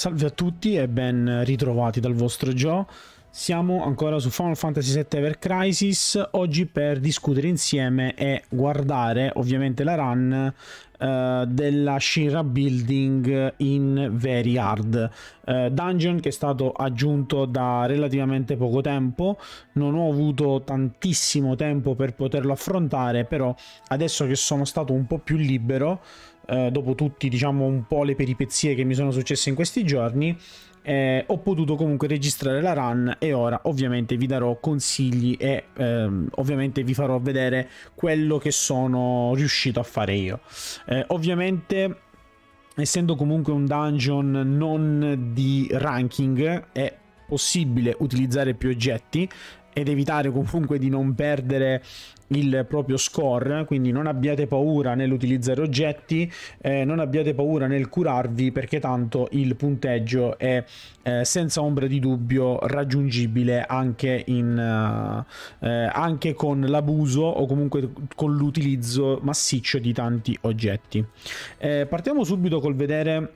Salve a tutti e ben ritrovati dal vostro Joe. Siamo ancora su Final Fantasy VII Ever Crisis, oggi per discutere insieme e guardare ovviamente la run eh, della Shinra Building in Very Hard, eh, dungeon che è stato aggiunto da relativamente poco tempo, non ho avuto tantissimo tempo per poterlo affrontare, però adesso che sono stato un po' più libero eh, dopo tutti diciamo un po' le peripezie che mi sono successe in questi giorni, eh, ho potuto comunque registrare la run e ora ovviamente vi darò consigli e ehm, ovviamente vi farò vedere quello che sono riuscito a fare io. Eh, ovviamente essendo comunque un dungeon non di ranking è possibile utilizzare più oggetti ed evitare comunque di non perdere il proprio score quindi non abbiate paura nell'utilizzare oggetti eh, non abbiate paura nel curarvi perché tanto il punteggio è eh, senza ombra di dubbio raggiungibile anche, in, eh, eh anche con l'abuso o comunque con l'utilizzo massiccio di tanti oggetti eh, partiamo subito col vedere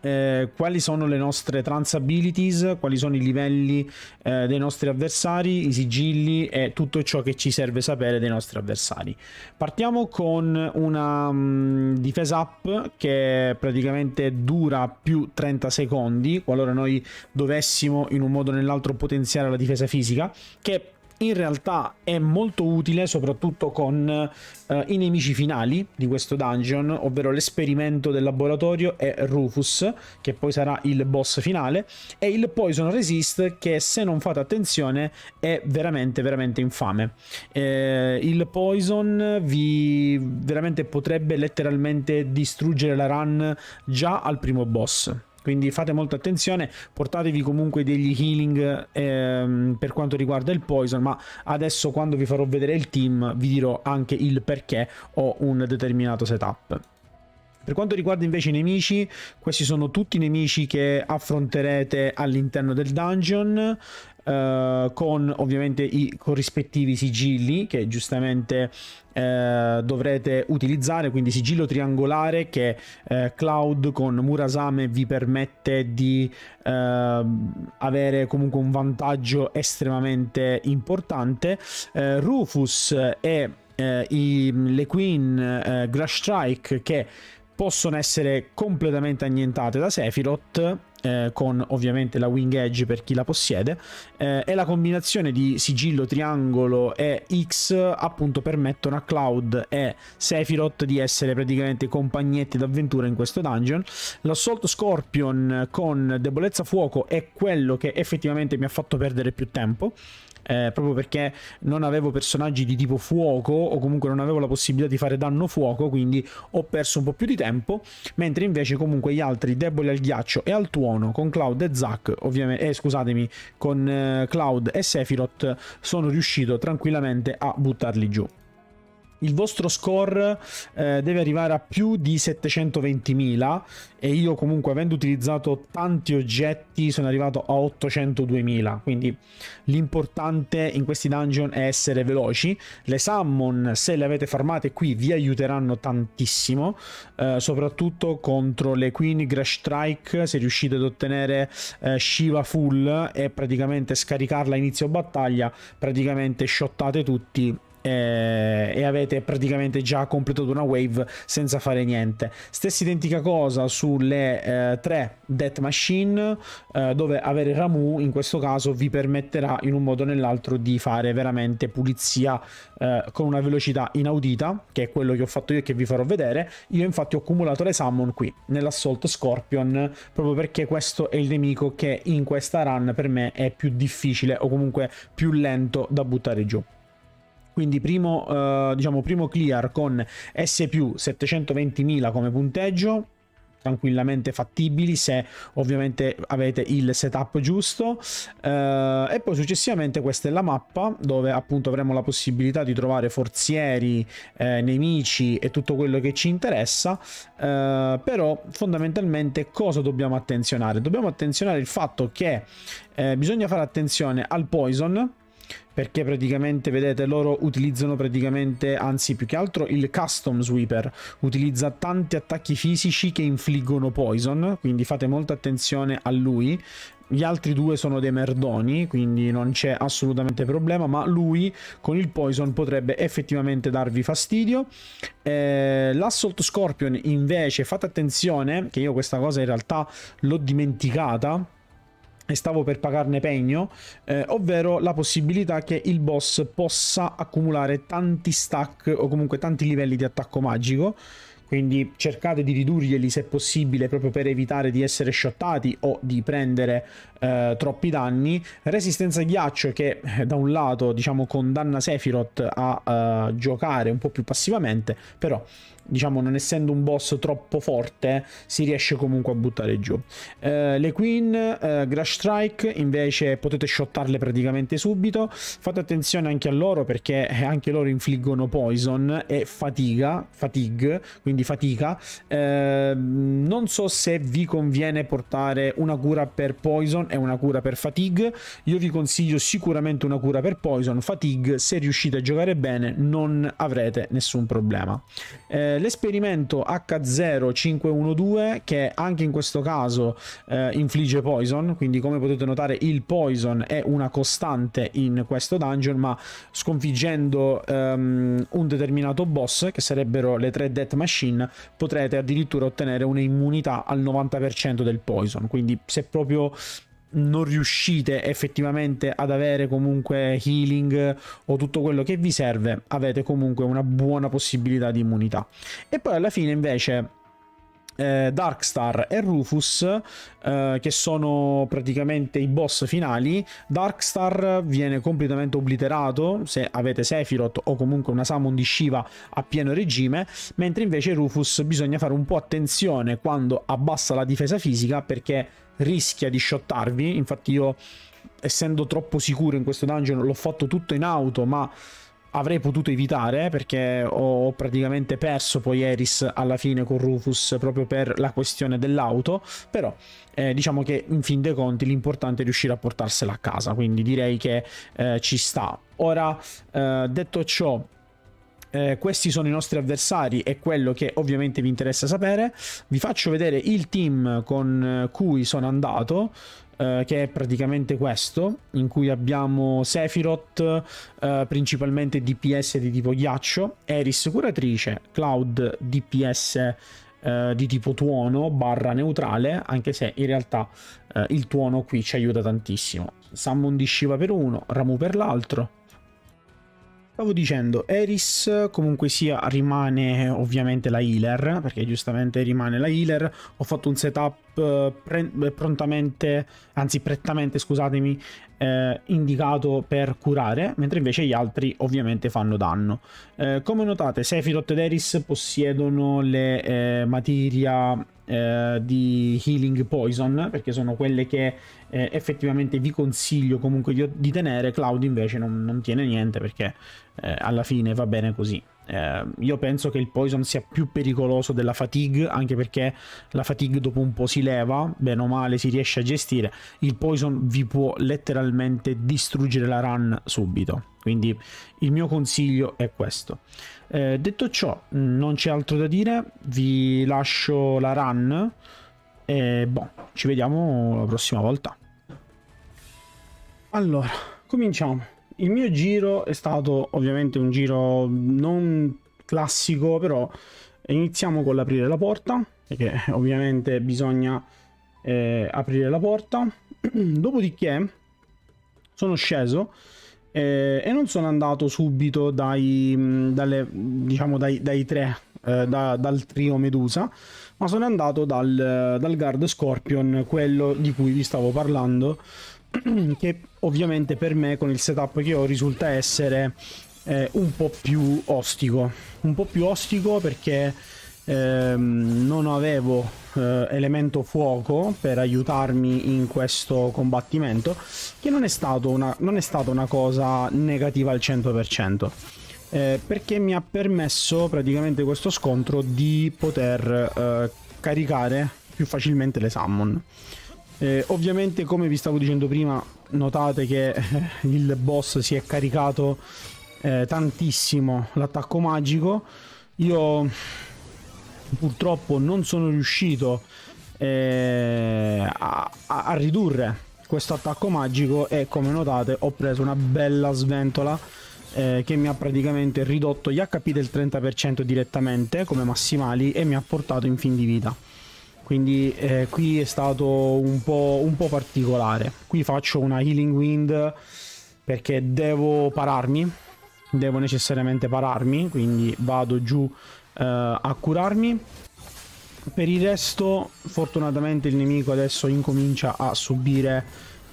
eh, quali sono le nostre trans abilities, quali sono i livelli eh, dei nostri avversari, i sigilli e tutto ciò che ci serve sapere dei nostri avversari. Partiamo con una mh, mm, difesa up che praticamente dura più 30 secondi, qualora noi dovessimo in un modo o nell'altro potenziare la difesa fisica, che in realtà è molto utile soprattutto con eh, i nemici finali di questo dungeon, ovvero l'esperimento del laboratorio e Rufus, che poi sarà il boss finale, e il Poison Resist che se non fate attenzione è veramente veramente infame. Eh, il Poison vi veramente potrebbe letteralmente distruggere la run già al primo boss quindi fate molta attenzione portatevi comunque degli healing ehm, per quanto riguarda il poison ma adesso quando vi farò vedere il team vi dirò anche il perché ho un determinato setup per quanto riguarda invece i nemici, questi sono tutti i nemici che affronterete all'interno del dungeon eh, con ovviamente i corrispettivi sigilli che giustamente eh, dovrete utilizzare, quindi sigillo triangolare che eh, Cloud con Murasame vi permette di eh, avere comunque un vantaggio estremamente importante. Eh, Rufus e eh, i, le Queen eh, Grash Strike che possono essere completamente annientate da Sephiroth eh, con ovviamente la wing edge per chi la possiede eh, e la combinazione di sigillo, triangolo e X appunto permettono a Cloud e Sephiroth di essere praticamente compagnetti d'avventura in questo dungeon l'assolto Scorpion con debolezza fuoco è quello che effettivamente mi ha fatto perdere più tempo eh, proprio perché non avevo personaggi di tipo fuoco o comunque non avevo la possibilità di fare danno fuoco, quindi ho perso un po' più di tempo, mentre invece comunque gli altri deboli al ghiaccio e al tuono con Cloud e Zack, ovviamente, eh, scusatemi, con eh, Cloud e Sephiroth sono riuscito tranquillamente a buttarli giù il vostro score eh, deve arrivare a più di 720.000 e io comunque avendo utilizzato tanti oggetti sono arrivato a 802.000, quindi l'importante in questi dungeon è essere veloci. Le summon, se le avete farmate qui, vi aiuteranno tantissimo, eh, soprattutto contro le Queen grass Strike, se riuscite ad ottenere eh, Shiva full e praticamente scaricarla a inizio battaglia, praticamente shottate tutti eh, e avete praticamente già completato una wave senza fare niente. Stessa identica cosa sulle eh, tre Death Machine, eh, dove avere Ramu in questo caso vi permetterà in un modo o nell'altro di fare veramente pulizia eh, con una velocità inaudita, che è quello che ho fatto io e che vi farò vedere. Io infatti ho accumulato le summon qui, nell'assault Scorpion, proprio perché questo è il nemico che in questa run per me è più difficile o comunque più lento da buttare giù. Quindi primo, eh, diciamo primo clear con S più 720.000 come punteggio, tranquillamente fattibili se ovviamente avete il setup giusto eh, e poi successivamente questa è la mappa dove appunto avremo la possibilità di trovare forzieri eh, nemici e tutto quello che ci interessa eh, però fondamentalmente cosa dobbiamo attenzionare dobbiamo attenzionare il fatto che eh, bisogna fare attenzione al poison perché praticamente vedete loro utilizzano praticamente anzi più che altro il custom sweeper utilizza tanti attacchi fisici che infliggono poison quindi fate molta attenzione a lui gli altri due sono dei merdoni quindi non c'è assolutamente problema ma lui con il poison potrebbe effettivamente darvi fastidio eh, l'assault scorpion invece fate attenzione che io questa cosa in realtà l'ho dimenticata e stavo per pagarne pegno, eh, ovvero la possibilità che il boss possa accumulare tanti stack o comunque tanti livelli di attacco magico, quindi cercate di ridurglieli se possibile proprio per evitare di essere shottati o di prendere eh, troppi danni. Resistenza ghiaccio che eh, da un lato diciamo condanna Sephiroth a eh, giocare un po' più passivamente, però diciamo non essendo un boss troppo forte si riesce comunque a buttare giù eh, le queen eh, grass strike invece potete shottarle praticamente subito fate attenzione anche a loro perché eh, anche loro infliggono poison e fatica fatigue quindi fatica eh, non so se vi conviene portare una cura per poison e una cura per fatigue io vi consiglio sicuramente una cura per poison fatigue se riuscite a giocare bene non avrete nessun problema eh, eh, l'esperimento H0512 che anche in questo caso eh, infligge poison, quindi come potete notare il poison è una costante in questo dungeon, ma sconfiggendo ehm, un determinato boss, che sarebbero le tre death machine, potrete addirittura ottenere un'immunità al 90% del poison, quindi se proprio non riuscite effettivamente ad avere comunque healing o tutto quello che vi serve, avete comunque una buona possibilità di immunità. E poi alla fine invece eh, Darkstar e Rufus, eh, che sono praticamente i boss finali. Darkstar viene completamente obliterato se avete Sephiroth o comunque una Samon di Shiva a pieno regime, mentre invece Rufus bisogna fare un po' attenzione quando abbassa la difesa fisica perché rischia di shottarvi. Infatti io essendo troppo sicuro in questo dungeon l'ho fatto tutto in auto, ma avrei potuto evitare eh, perché ho praticamente perso poi Eris alla fine con Rufus proprio per la questione dell'auto, però eh, diciamo che in fin dei conti l'importante è riuscire a portarsela a casa, quindi direi che eh, ci sta. Ora, eh, detto ciò, eh, questi sono i nostri avversari e quello che ovviamente vi interessa sapere. Vi faccio vedere il team con cui sono andato. Eh, che è praticamente questo, in cui abbiamo Sephiroth, eh, principalmente DPS di tipo ghiaccio, Eris curatrice, Cloud DPS eh, di tipo tuono barra neutrale, anche se in realtà eh, il tuono qui ci aiuta tantissimo. Summon di Shiva per uno, Ramu per l'altro, Stavo dicendo, Eris comunque sia rimane ovviamente la healer, perché giustamente rimane la healer. Ho fatto un setup eh, pre- eh, prontamente, anzi prettamente, scusatemi, eh, indicato per curare, mentre invece gli altri ovviamente fanno danno. Eh, come notate, Sephiroth ed Eris possiedono le eh, materia di Healing Poison, perché sono quelle che effettivamente vi consiglio comunque di, di tenere, Cloud invece non, non tiene niente perché alla fine va bene così. Eh, io penso che il poison sia più pericoloso della fatigue, anche perché la fatigue dopo un po' si leva, bene o male si riesce a gestire. Il poison vi può letteralmente distruggere la run subito. Quindi il mio consiglio è questo. Eh, detto ciò, non c'è altro da dire, vi lascio la run e boh, ci vediamo la prossima volta. Allora, cominciamo. Il mio giro è stato ovviamente un giro non classico, però iniziamo con l'aprire la porta, perché ovviamente bisogna eh, aprire la porta. Dopodiché sono sceso eh, e non sono andato subito dai, mm, dalle, diciamo dai, dai tre, eh, da, dal trio Medusa, ma sono andato dal, dal Guard Scorpion, quello di cui vi stavo parlando che ovviamente per me con il setup che ho risulta essere eh, un po' più ostico, un po' più ostico perché ehm, non avevo eh, elemento fuoco per aiutarmi in questo combattimento che non è, stato una, non è stata una cosa negativa al 100%. Eh, perché mi ha permesso praticamente questo scontro di poter eh, caricare più facilmente le summon. Eh, ovviamente come vi stavo dicendo prima notate che eh, il boss si è caricato eh, tantissimo l'attacco magico. Io purtroppo non sono riuscito eh, a, a, ridurre questo attacco magico e come notate ho preso una bella sventola eh, che mi ha praticamente ridotto gli HP del 30% direttamente come massimali e mi ha portato in fin di vita quindi eh, qui è stato un po', un po', particolare. Qui faccio una healing wind perché devo pararmi, devo necessariamente pararmi, quindi vado giù eh, a curarmi. Per il resto fortunatamente il nemico adesso incomincia a subire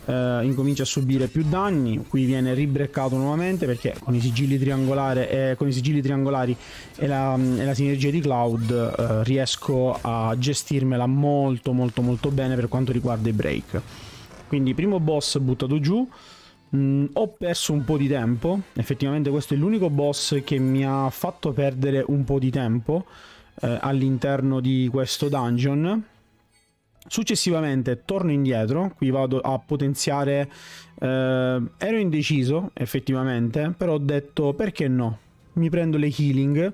eh, incomincia a subire più danni. Qui viene ribreccato nuovamente perché con i sigilli, eh, con i sigilli triangolari e la, e la, sinergia di Cloud eh, riesco a gestirmela molto molto molto bene per quanto riguarda i break. Quindi primo boss buttato giù. Mm, ho perso un po' di tempo, effettivamente questo è l'unico boss che mi ha fatto perdere un po' di tempo eh, all'interno di questo dungeon Successivamente torno indietro, qui vado a potenziare, eh, ero indeciso effettivamente, però ho detto perché no, mi prendo le healing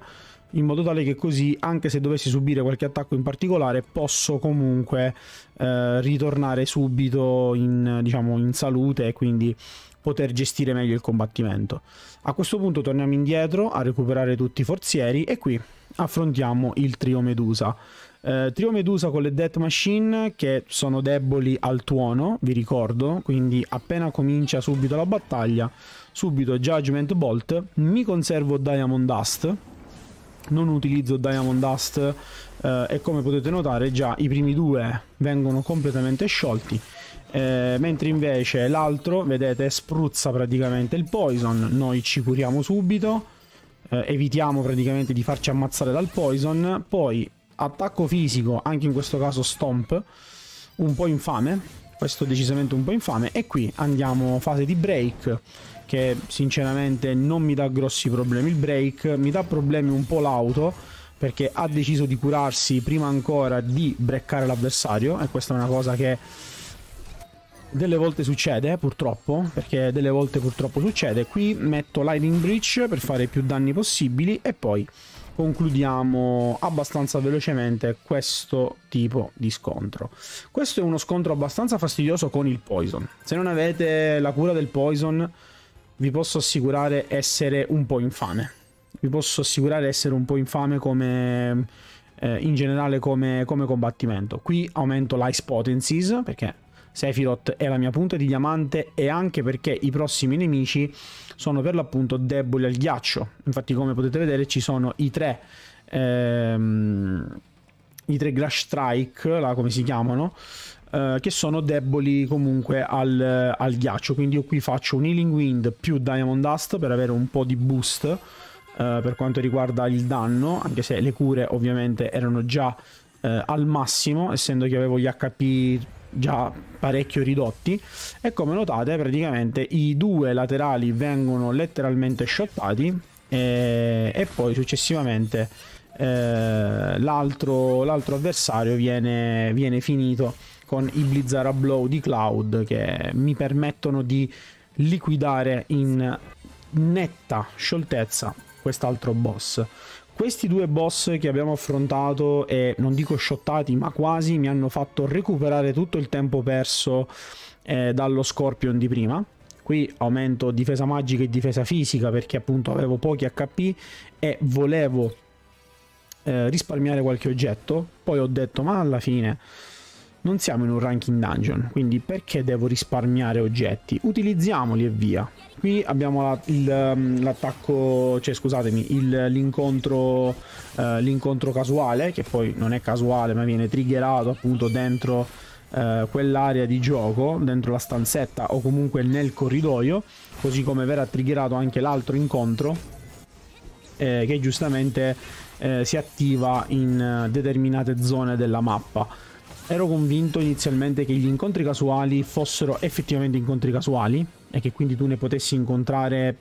in modo tale che così anche se dovessi subire qualche attacco in particolare posso comunque eh, ritornare subito in, diciamo, in salute e quindi poter gestire meglio il combattimento. A questo punto torniamo indietro a recuperare tutti i forzieri e qui affrontiamo il trio Medusa. Uh, Trio Medusa con le Death Machine che sono deboli al tuono, vi ricordo, quindi appena comincia subito la battaglia, subito Judgment Bolt, mi conservo Diamond Dust, non utilizzo Diamond Dust uh, e come potete notare già i primi due vengono completamente sciolti, eh, mentre invece l'altro, vedete, spruzza praticamente il poison, noi ci curiamo subito, eh, evitiamo praticamente di farci ammazzare dal poison, poi attacco fisico, anche in questo caso stomp, un po' infame, questo decisamente un po' infame, e qui andiamo fase di break, che sinceramente non mi dà grossi problemi il break, mi dà problemi un po' l'auto, perché ha deciso di curarsi prima ancora di breccare l'avversario, e questa è una cosa che delle volte succede purtroppo perché delle volte purtroppo succede qui metto lightning breach per fare più danni possibili e poi concludiamo abbastanza velocemente questo tipo di scontro. Questo è uno scontro abbastanza fastidioso con il poison. Se non avete la cura del poison, vi posso assicurare essere un po' infame. Vi posso assicurare essere un po' infame come eh, in generale come, come combattimento. Qui aumento l'ice potencies perché Sephiroth è la mia punta di diamante e anche perché i prossimi nemici sono per l'appunto deboli al ghiaccio. Infatti come potete vedere ci sono i tre... Ehm, i tre Glash Strike, là, come si chiamano, eh, che sono deboli comunque al, al, ghiaccio. Quindi io qui faccio un Healing Wind più Diamond Dust per avere un po' di boost eh, per quanto riguarda il danno, anche se le cure ovviamente erano già eh, al massimo, essendo che avevo gli HP già parecchio ridotti e come notate praticamente i due laterali vengono letteralmente shottati e, e poi successivamente eh, l'altro, avversario viene, viene, finito con i Blizzard a Blow di Cloud che mi permettono di liquidare in netta scioltezza quest'altro boss questi due boss che abbiamo affrontato e non dico shottati ma quasi mi hanno fatto recuperare tutto il tempo perso eh, dallo Scorpion di prima. Qui aumento difesa magica e difesa fisica perché appunto avevo pochi HP e volevo eh, risparmiare qualche oggetto. Poi ho detto ma alla fine non siamo in un ranking dungeon, quindi perché devo risparmiare oggetti? Utilizziamoli e via. Qui abbiamo um, l'attacco, cioè scusatemi, l'incontro eh, casuale, che poi non è casuale ma viene triggerato appunto dentro eh, quell'area di gioco, dentro la stanzetta o comunque nel corridoio, così come verrà triggerato anche l'altro incontro eh, che giustamente eh, si attiva in eh, determinate zone della mappa ero convinto inizialmente che gli incontri casuali fossero effettivamente incontri casuali e che quindi tu ne potessi incontrare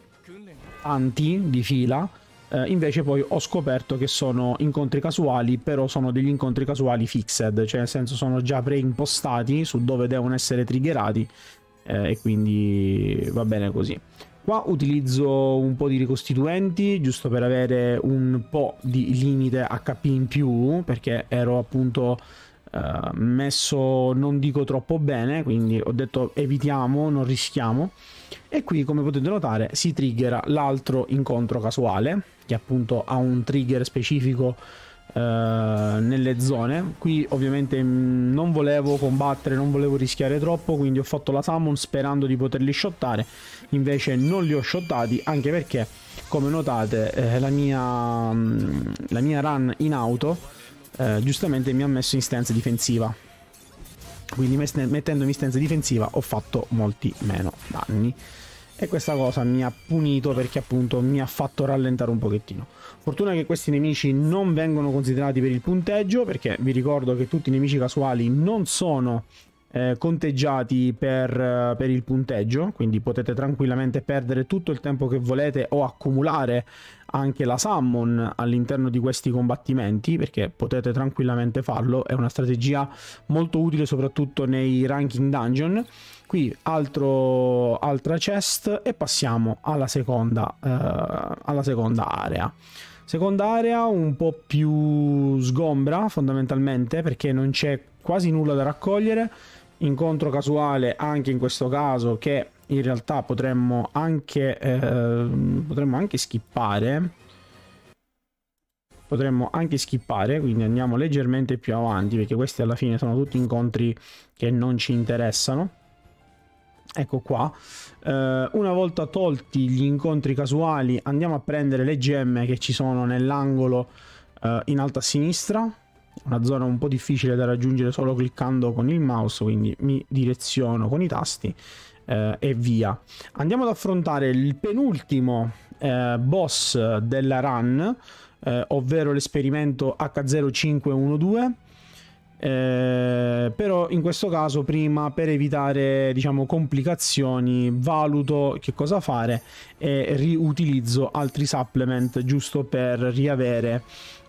tanti di fila. Eh, invece poi ho scoperto che sono incontri casuali, però sono degli incontri casuali fixed, cioè nel senso sono già preimpostati su dove devono essere triggerati eh, e quindi va bene così. Qua utilizzo un po' di ricostituenti, giusto per avere un po' di limite HP in più, perché ero appunto eh, messo non dico troppo bene, quindi ho detto evitiamo, non rischiamo. E qui come potete notare si triggera l'altro incontro casuale, che appunto ha un trigger specifico eh, nelle zone. Qui ovviamente mm, non volevo combattere, non volevo rischiare troppo, quindi ho fatto la summon sperando di poterli shottare, invece non li ho shottati, anche perché come notate eh, la, mia, mm, la mia run in auto eh, giustamente mi ha messo in stanza difensiva. Quindi mettendomi in stanza difensiva ho fatto molti meno danni. E questa cosa mi ha punito perché appunto mi ha fatto rallentare un pochettino. Fortuna che questi nemici non vengono considerati per il punteggio perché vi ricordo che tutti i nemici casuali non sono eh, conteggiati per, eh, per, il punteggio, quindi potete tranquillamente perdere tutto il tempo che volete o accumulare anche la summon all'interno di questi combattimenti, perché potete tranquillamente farlo, è una strategia molto utile soprattutto nei ranking dungeon. Qui altro, altra chest e passiamo alla seconda, eh, alla seconda area. Seconda area un po' più sgombra fondamentalmente perché non c'è quasi nulla da raccogliere incontro casuale anche in questo caso che in realtà potremmo anche, eh, potremmo anche skippare potremmo anche skippare quindi andiamo leggermente più avanti perché questi alla fine sono tutti incontri che non ci interessano ecco qua eh, una volta tolti gli incontri casuali andiamo a prendere le gemme che ci sono nell'angolo eh, in alto a sinistra una zona un po' difficile da raggiungere solo cliccando con il mouse, quindi mi direziono con i tasti eh, e via. Andiamo ad affrontare il penultimo eh, boss della run, eh, ovvero l'esperimento H0512. Eh, però in questo caso prima per evitare diciamo complicazioni valuto che cosa fare e riutilizzo altri supplement giusto per riavere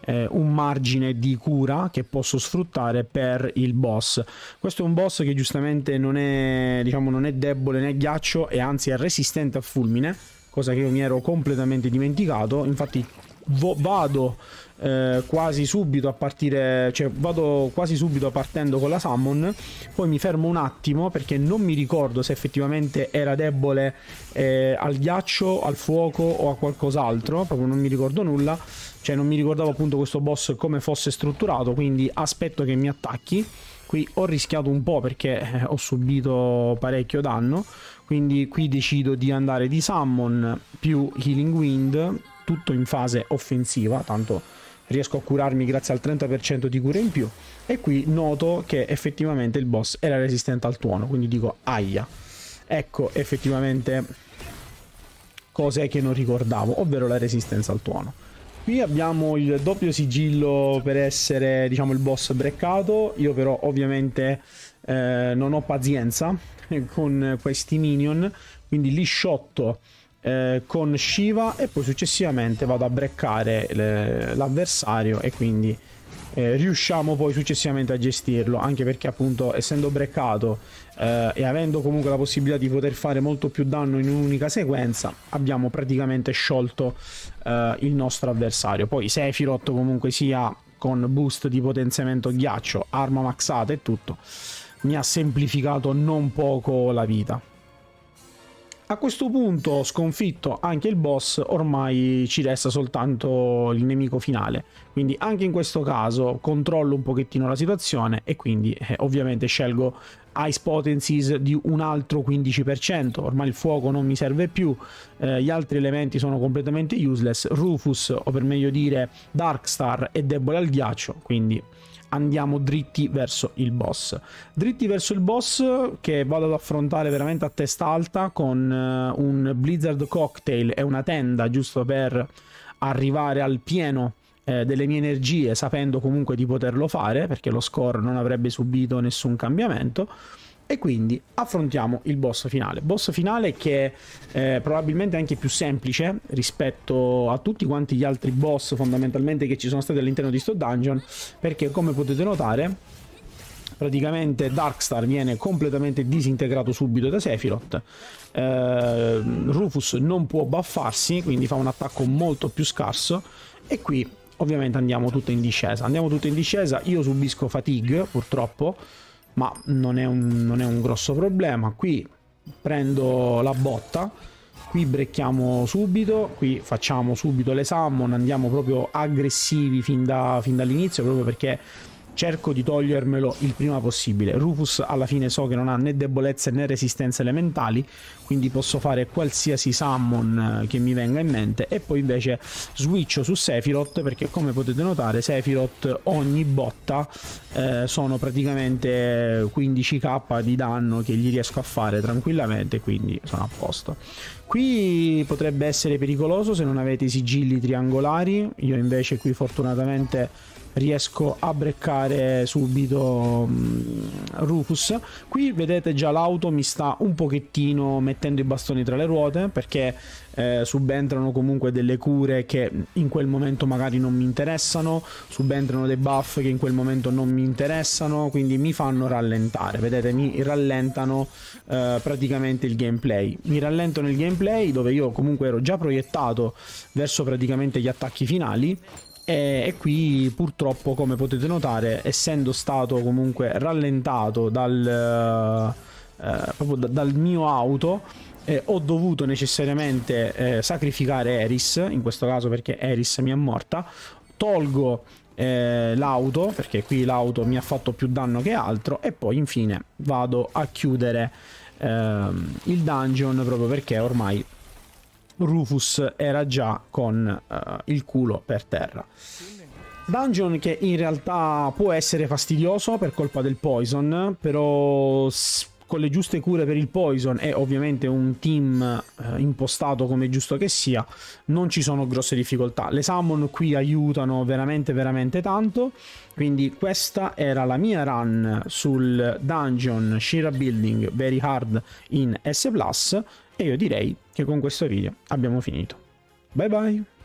eh, un margine di cura che posso sfruttare per il boss. Questo è un boss che giustamente non è, diciamo, non è debole né ghiaccio e anzi è resistente a fulmine, cosa che io mi ero completamente dimenticato. Infatti vado eh, quasi subito a partire, cioè vado quasi subito partendo con la summon, poi mi fermo un attimo perché non mi ricordo se effettivamente era debole eh, al ghiaccio, al fuoco o a qualcos'altro, proprio non mi ricordo nulla cioè non mi ricordavo appunto questo boss come fosse strutturato, quindi aspetto che mi attacchi. Qui ho rischiato un po' perché eh, ho subito parecchio danno, quindi qui decido di andare di Summon più Healing Wind, tutto in fase offensiva, tanto riesco a curarmi grazie al 30% di cura in più e qui noto che effettivamente il boss era resistente al tuono, quindi dico aia. Ecco effettivamente cose che non ricordavo, ovvero la resistenza al tuono. Qui abbiamo il doppio sigillo per essere, diciamo, il boss breccato. Io però ovviamente eh, non ho pazienza con questi minion, quindi li shotto eh, con Shiva e poi successivamente vado a breccare l'avversario e quindi eh, riusciamo poi successivamente a gestirlo, anche perché appunto essendo breccato eh, e avendo comunque la possibilità di poter fare molto più danno in un'unica sequenza, abbiamo praticamente sciolto eh, il nostro avversario. Poi Sephiroth comunque sia con boost di potenziamento ghiaccio, arma maxata e tutto, mi ha semplificato non poco la vita. A questo punto, sconfitto anche il boss, ormai ci resta soltanto il nemico finale. Quindi anche in questo caso controllo un pochettino la situazione e quindi eh, ovviamente scelgo Ice Potencies di un altro 15%, ormai il fuoco non mi serve più, eh, gli altri elementi sono completamente useless, Rufus o per meglio dire Darkstar è debole al ghiaccio, quindi andiamo dritti verso il boss. Dritti verso il boss che vado ad affrontare veramente a testa alta con eh, un Blizzard Cocktail e una tenda giusto per arrivare al pieno eh, delle mie energie, sapendo comunque di poterlo fare, perché lo score non avrebbe subito nessun cambiamento. E quindi affrontiamo il boss finale. Boss finale che è eh, probabilmente anche più semplice rispetto a tutti quanti gli altri boss fondamentalmente che ci sono stati all'interno di sto dungeon. Perché come potete notare praticamente Darkstar viene completamente disintegrato subito da Sephiroth. Eh, Rufus non può buffarsi quindi fa un attacco molto più scarso. E qui ovviamente andiamo tutto in discesa. Andiamo tutto in discesa, io subisco fatigue purtroppo, ma non è un, non è un grosso problema. Qui prendo la botta, qui brecchiamo subito, qui facciamo subito le summon, andiamo proprio aggressivi fin, da, fin dall'inizio, proprio perché cerco di togliermelo il prima possibile. Rufus alla fine so che non ha né debolezze né resistenze elementali, quindi posso fare qualsiasi summon eh, che mi venga in mente e poi invece switcho su Sephiroth perché come potete notare Sephiroth ogni botta eh, sono praticamente 15k di danno che gli riesco a fare tranquillamente, quindi sono a posto. Qui potrebbe essere pericoloso se non avete i sigilli triangolari, io invece qui fortunatamente riesco a breccare subito um, mm, Rufus. Qui vedete già l'auto mi sta un pochettino mettendo i bastoni tra le ruote perché eh, subentrano comunque delle cure che in quel momento magari non mi interessano, subentrano dei buff che in quel momento non mi interessano, quindi mi fanno rallentare. Vedete, mi rallentano eh, praticamente il gameplay. Mi rallentano il gameplay dove io comunque ero già proiettato verso praticamente gli attacchi finali e, qui purtroppo come potete notare essendo stato comunque rallentato dal, eh, eh proprio dal mio auto eh, ho dovuto necessariamente eh, sacrificare Eris in questo caso perché Eris mi è morta tolgo eh, l'auto perché qui l'auto mi ha fatto più danno che altro e poi infine vado a chiudere ehm, il dungeon proprio perché ormai Rufus era già con uh, il culo per terra. Dungeon che in realtà può essere fastidioso per colpa del poison, però con le giuste cure per il poison e ovviamente un team eh, impostato come giusto che sia, non ci sono grosse difficoltà. Le summon qui aiutano veramente veramente tanto, quindi questa era la mia run sul dungeon Shira Building Very Hard in S+, e io direi che con questo video abbiamo finito. Bye bye!